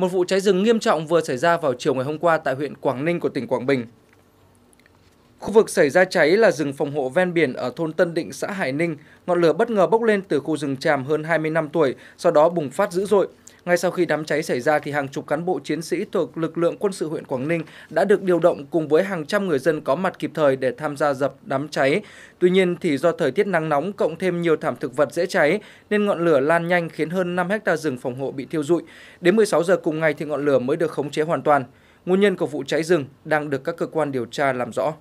một vụ cháy rừng nghiêm trọng vừa xảy ra vào chiều ngày hôm qua tại huyện Quảng Ninh của tỉnh Quảng Bình. Khu vực xảy ra cháy là rừng phòng hộ ven biển ở thôn Tân Định, xã Hải Ninh. Ngọn lửa bất ngờ bốc lên từ khu rừng tràm hơn 20 năm tuổi, sau đó bùng phát dữ dội. Ngay sau khi đám cháy xảy ra thì hàng chục cán bộ chiến sĩ thuộc lực lượng quân sự huyện Quảng Ninh đã được điều động cùng với hàng trăm người dân có mặt kịp thời để tham gia dập đám cháy. Tuy nhiên thì do thời tiết nắng nóng cộng thêm nhiều thảm thực vật dễ cháy nên ngọn lửa lan nhanh khiến hơn 5 hecta rừng phòng hộ bị thiêu rụi. Đến 16 giờ cùng ngày thì ngọn lửa mới được khống chế hoàn toàn. Nguyên nhân của vụ cháy rừng đang được các cơ quan điều tra làm rõ.